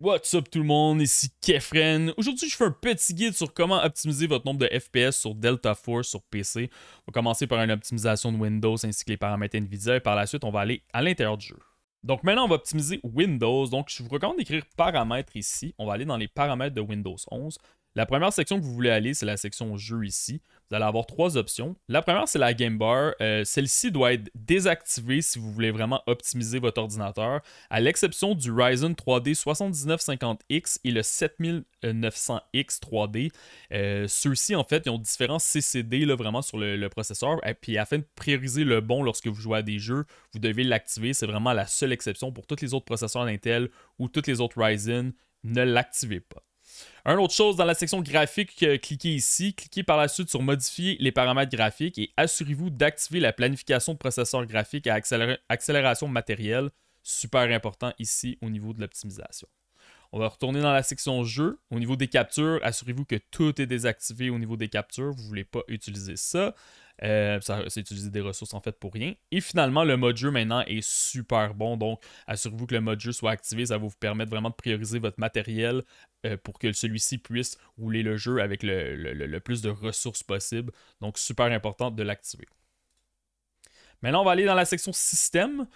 What's up tout le monde, ici Kefren. Aujourd'hui, je fais un petit guide sur comment optimiser votre nombre de FPS sur Delta Force sur PC. On va commencer par une optimisation de Windows ainsi que les paramètres NVIDIA et par la suite, on va aller à l'intérieur du jeu. Donc maintenant, on va optimiser Windows. Donc je vous recommande d'écrire paramètres ici. On va aller dans les paramètres de Windows 11. La première section que vous voulez aller, c'est la section jeu ici. Vous allez avoir trois options. La première, c'est la Game Bar. Euh, celle-ci doit être désactivée si vous voulez vraiment optimiser votre ordinateur, à l'exception du Ryzen 3D 7950X et le 7900X 3D. Euh, ceux-ci, en fait, ils ont différents CCD là, vraiment sur le, le, processeur. Et puis, afin de prioriser le bon lorsque vous jouez à des jeux, vous devez l'activer. C'est vraiment la seule exception pour tous les autres processeurs d'Intel ou tous les autres Ryzen. Ne l'activez pas. Un autre chose dans la section graphique, cliquez ici, cliquez par la suite sur modifier les paramètres graphiques et assurez-vous d'activer la planification de processeur graphique à accélération matérielle. Super important ici au niveau de l'optimisation. On va retourner dans la section jeu. Au niveau des captures, assurez-vous que tout est désactivé au niveau des captures. Vous ne voulez pas utiliser ça. Euh, ça c'est utiliser des ressources en fait pour rien. Et finalement, le mode jeu maintenant est super bon. Donc, assurez-vous que le mode jeu soit activé. Ça va vous permettre vraiment de prioriser votre matériel euh, pour que celui-ci puisse rouler le jeu avec le, le plus de ressources possible. Donc, super important de l'activer. Maintenant, on va aller dans la section système.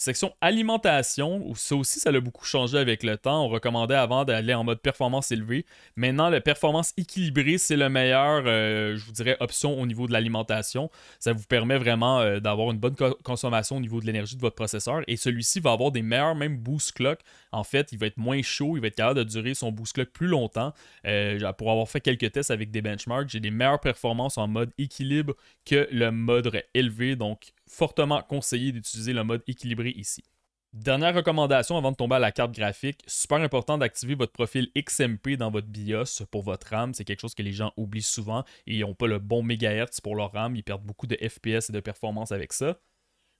Section alimentation, ou ça aussi, ça a beaucoup changé avec le temps. On recommandait avant d'aller en mode performance élevée. Maintenant, la performance équilibrée, c'est le meilleur, euh, je vous dirais, option au niveau de l'alimentation. Ça vous permet vraiment euh, d'avoir une bonne consommation au niveau de l'énergie de votre processeur. Et celui-ci va avoir des meilleurs, même boost clock. En fait, il va être moins chaud, il va être capable de durer son boost clock plus longtemps. Euh, pour avoir fait quelques tests avec des benchmarks, j'ai des meilleures performances en mode équilibre que le mode élevé. Donc, fortement conseillé d'utiliser le mode équilibré ici. Dernière recommandation avant de tomber à la carte graphique, super important d'activer votre profil XMP dans votre BIOS pour votre RAM. C'est quelque chose que les gens oublient souvent et ils n'ont pas le bon mégahertz pour leur RAM. Ils perdent beaucoup de FPS et de performance avec ça.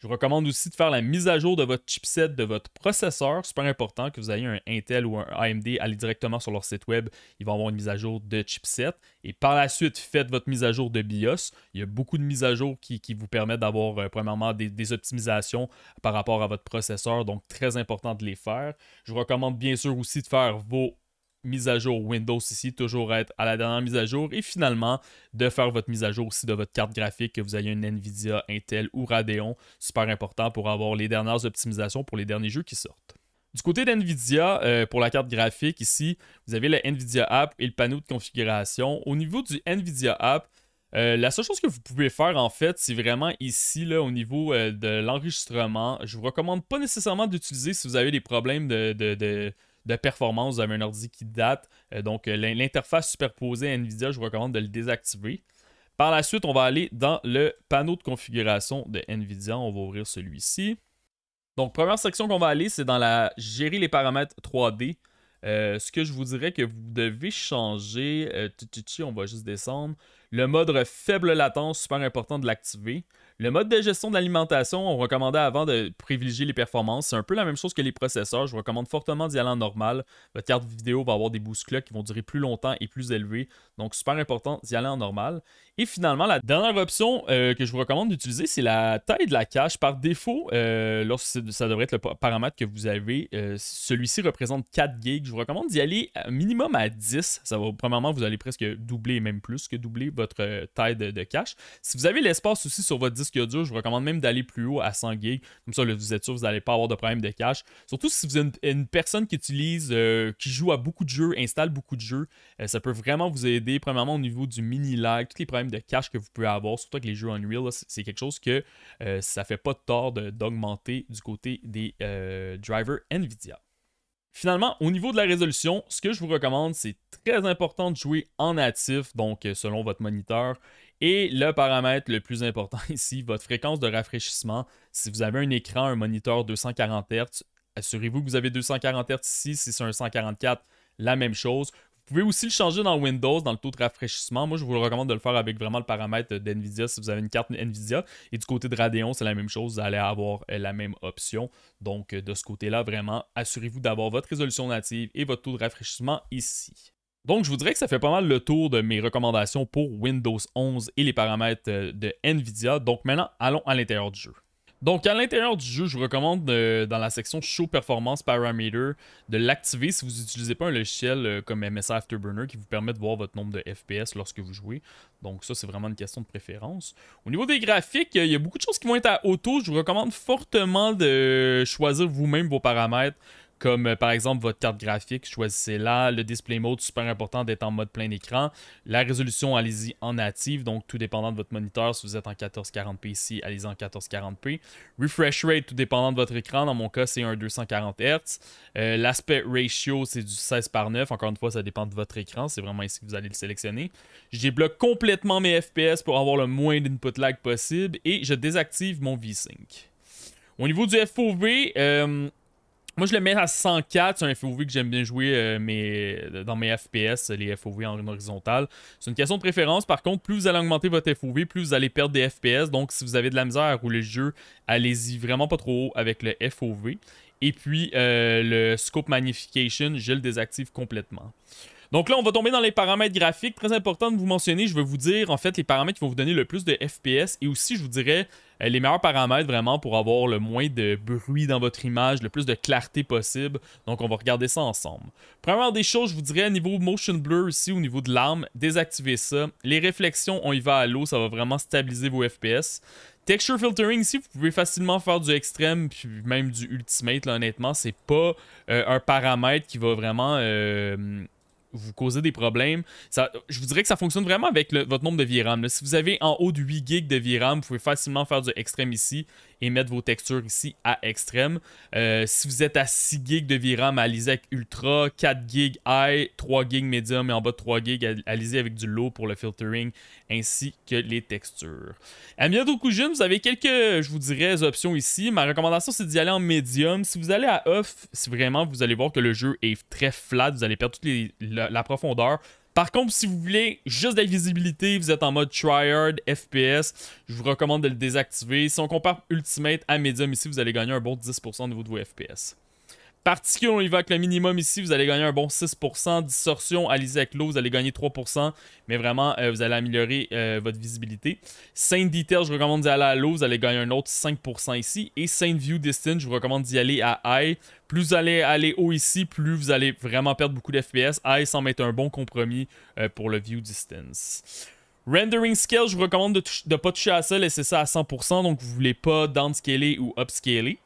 Je recommande aussi de faire la mise à jour de votre chipset, de votre processeur. Super important que vous ayez un Intel ou un AMD, allez directement sur leur site web. Ils vont avoir une mise à jour de chipset. Et par la suite, faites votre mise à jour de BIOS. Il y a beaucoup de mises à jour qui, vous permettent d'avoir, euh, premièrement, des, des, optimisations par rapport à votre processeur. Donc, très important de les faire. Je vous recommande bien sûr aussi de faire vos mise à jour Windows ici, toujours être à la dernière mise à jour. Et finalement, de faire votre mise à jour aussi de votre carte graphique, que vous ayez une Nvidia, Intel ou Radeon. Super important pour avoir les dernières optimisations pour les derniers jeux qui sortent. Du côté d'NVIDIA, euh, pour la carte graphique ici, vous avez la NVIDIA App et le panneau de configuration. Au niveau du NVIDIA App, euh, la seule chose que vous pouvez faire en fait, c'est vraiment ici là, au niveau euh, de l'enregistrement. Je vous recommande pas nécessairement d'utiliser si vous avez des problèmes de de performance. Vous avez un ordi qui date. Euh, donc, euh, l'interface superposée à NVIDIA, je vous recommande de le désactiver. Par la suite, on va aller dans le panneau de configuration de NVIDIA. On va ouvrir celui-ci. Donc, première section qu'on va aller, c'est dans la gérer les paramètres 3D. Euh, ce que je vous dirais que vous devez changer, on va juste descendre. Le mode faible latence, super important de l'activer. Le mode de gestion de l'alimentation, on recommandait avant de privilégier les performances. C'est un peu la même chose que les processeurs. Je recommande fortement d'y aller en normal. Votre carte vidéo va avoir des boost qui vont durer plus longtemps et plus élevés. Donc, super important d'y aller en normal. Et finalement, la dernière option euh, que je vous recommande d'utiliser, c'est la taille de la cache. Par défaut, euh, ça devrait être le paramètre que vous avez, euh, celui-ci représente 4 gigs. Je vous recommande d'y aller minimum à 10. Ça va, premièrement, vous allez presque doubler, même plus que doubler votre euh, taille de, cache. Si vous avez l'espace aussi sur votre disque dur, je vous recommande même d'aller plus haut à 100 gigs. Comme ça, le vous êtes sûr vous n'allez pas avoir de problème de cache. Surtout si vous êtes une, personne qui utilise, euh, qui joue à beaucoup de jeux, installe beaucoup de jeux, euh, ça peut vraiment vous aider. Premièrement, au niveau du mini lag, tous les problèmes de cache que vous pouvez avoir, surtout que les jeux Unreal, c'est quelque chose que ça fait pas de tort d'augmenter du côté des drivers NVIDIA. Finalement, au niveau de la résolution, ce que je vous recommande, c'est très important de jouer en natif, donc euh, selon votre moniteur. Et le paramètre le plus important ici, votre fréquence de rafraîchissement. Si vous avez un écran, un moniteur 240 Hz, assurez-vous que vous avez 240 Hz ici. Si c'est un 144, la même chose. Vous pouvez aussi le changer dans Windows, dans le taux de rafraîchissement. Moi, je vous recommande de le faire avec vraiment le paramètre d'NVIDIA si vous avez une carte NVIDIA. Et du côté de Radeon, c'est la même chose. Vous allez avoir euh, la même option. Donc, euh, de ce côté-là, vraiment, assurez-vous d'avoir votre résolution native et votre taux de rafraîchissement ici. Donc, je vous dirais que ça fait pas mal le tour de mes recommandations pour Windows 11 et les paramètres euh, de NVIDIA. Donc, maintenant, allons à l'intérieur du jeu. Donc, à l'intérieur du jeu, je vous recommande euh, dans la section Show Performance Parameter de l'activer si vous n'utilisez pas un logiciel euh, comme MS Afterburner qui vous permet de voir votre nombre de FPS lorsque vous jouez. Donc, ça, c'est vraiment une question de préférence. Au niveau des graphiques, il y a beaucoup de choses qui vont être à auto. Je vous recommande fortement de choisir vous-même vos paramètres comme euh, par exemple votre carte graphique, choisissez-la, le display mode, super important d'être en mode plein écran, la résolution, allez-y en native, donc tout dépendant de votre moniteur, si vous êtes en 1440p ici, allez-y en 1440p, refresh rate, tout dépendant de votre écran, dans mon cas c'est un 240 Hz, euh, l'aspect ratio c'est du 16 par 9, encore une fois ça dépend de votre écran, c'est vraiment ici que vous allez le sélectionner, je débloque complètement mes FPS pour avoir le moins d'input lag possible et je désactive mon V-Sync. Au niveau du FOV, euh, moi, je le mets à 104. C'est un FOV que j'aime bien jouer euh, dans mes FPS, les FOV en horizontal. C'est une question de préférence. Par contre, plus vous allez augmenter votre FOV, plus vous allez perdre des FPS. Donc, si vous avez de la misère ou le jeu, allez-y vraiment pas trop haut avec le FOV. Et puis, euh, le scope magnification, je le désactive complètement. Donc là, on va tomber dans les paramètres graphiques. Très important de vous mentionner, je vais vous dire en fait les paramètres qui vont vous donner le plus de FPS et aussi, je vous dirais, euh, les meilleurs paramètres vraiment pour avoir le moins de bruit dans votre image, le plus de clarté possible. Donc on va regarder ça ensemble. Première des choses, je vous dirais, niveau motion blur ici, au niveau de l'arme, désactivez ça. Les réflexions, on y va à l'eau, ça va vraiment stabiliser vos FPS. Texture filtering ici, vous pouvez facilement faire du extrême puis même du ultimate. Là, honnêtement, c'est pas euh, un paramètre qui va vraiment euh, vous causer des problèmes. je vous dirais que ça fonctionne vraiment avec votre nombre de VRAM. Si vous avez en haut de 8 GB de VRAM, vous pouvez facilement faire du extrême ici et mettre vos textures ici à extrême. Euh, si vous êtes à 6 GB de VRAM, alisez avec ultra, 4 GB high, 3 GB medium et en bas de 3 gigs, allez avec du low pour le filtering ainsi que les textures. À bientôt vous avez quelques, je vous dirais, options ici. Ma recommandation, c'est d'y aller en medium. Si vous allez à off, si vraiment vous allez voir que le jeu est très flat, vous allez perdre toutes les euh, la profondeur. Par contre, si vous voulez juste de la visibilité, vous êtes en mode tryhard, FPS, je vous recommande de le désactiver. Si on compare Ultimate à Medium ici, vous allez gagner un bon 10% de vos FPS. Particulier, on y va avec le minimum ici, vous allez gagner un bon 6%. allez-y avec l'eau, vous allez gagner 3%. Mais vraiment, euh, vous allez améliorer euh, votre visibilité. Saint Detail, je recommande d'y aller à l'eau, vous allez gagner un autre 5% ici. Et Saint View Distance, je vous recommande d'y aller à high. Plus vous allez aller haut ici, plus vous allez vraiment perdre beaucoup d'FPS. High semble être un bon compromis euh, pour le View Distance. Rendering Scale, je vous recommande de ne pas toucher à ça, laissez ça à 100%, donc vous ne voulez pas downscaler ou upscaler.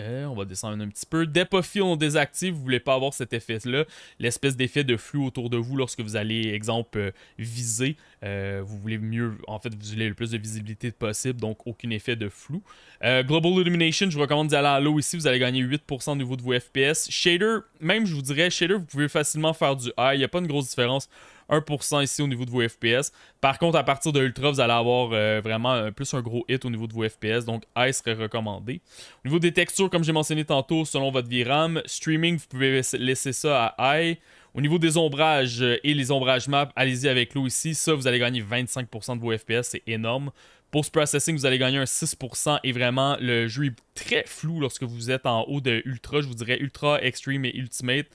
Eh, on va descendre un petit peu. fil on désactive. Vous voulez pas avoir cet effet-là. L'espèce d'effet de flux autour de vous lorsque vous allez, exemple, euh, viser. Euh, vous voulez mieux, en fait, vous voulez le plus de visibilité possible, donc aucun effet de flou. Euh, Global Illumination, je vous recommande d'aller à l'eau ici, vous allez gagner 8% au niveau de vos FPS. Shader, même je vous dirais, Shader, vous pouvez facilement faire du high, il n'y a pas une grosse différence. 1% ici au niveau de vos FPS. Par contre, à partir de Ultra, vous allez avoir euh, vraiment plus un gros hit au niveau de vos FPS, donc High serait recommandé. Au niveau des textures, comme j'ai mentionné tantôt, selon votre VRAM, Streaming, vous pouvez laisser ça à High. Au niveau des ombrages euh, et les ombrages maps, allez-y avec l'eau ici. Ça, vous allez gagner 25% de vos FPS, c'est énorme. Post-processing, vous allez gagner un 6% et vraiment, le jeu est très flou lorsque vous êtes en haut de Ultra. Je vous dirais Ultra, Extreme et Ultimate.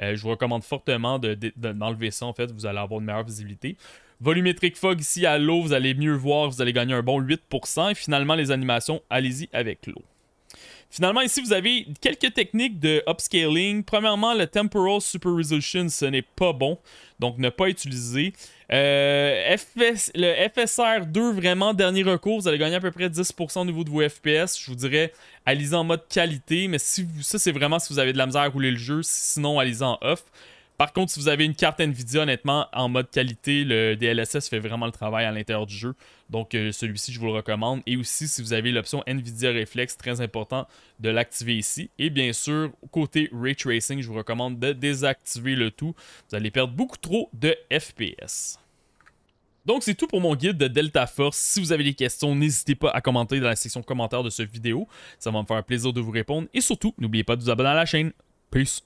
Euh, je vous recommande fortement d'enlever ça, en fait, vous allez avoir une meilleure visibilité. Volumétrique fog ici à l'eau, vous allez mieux voir, vous allez gagner un bon 8%. Et finalement, les animations, allez-y avec l'eau. Finalement, ici, vous avez quelques techniques de upscaling. Premièrement, le Temporal Super Resolution, ce n'est pas bon, donc ne pas utiliser. Euh, le FSR2, vraiment, dernier recours, vous allez gagner à peu près 10% au niveau de vos FPS. Je vous dirais, allez en mode qualité, mais si ça, c'est vraiment si vous avez de la misère à rouler le jeu, sinon, allez en off. Par contre, si vous avez une carte Nvidia, honnêtement, en mode qualité, le DLSS fait vraiment le travail à l'intérieur du jeu. Donc, euh, celui-ci, je vous le recommande. Et aussi, si vous avez l'option Nvidia Reflex, très important de l'activer ici. Et bien sûr, côté Ray Tracing, je vous recommande de désactiver le tout. Vous allez perdre beaucoup trop de FPS. Donc c'est tout pour mon guide de Delta Force. Si vous avez des questions, n'hésitez pas à commenter dans la section commentaires de cette vidéo. Ça va me faire plaisir de vous répondre. Et surtout, n'oubliez pas de vous abonner à la chaîne. Peace.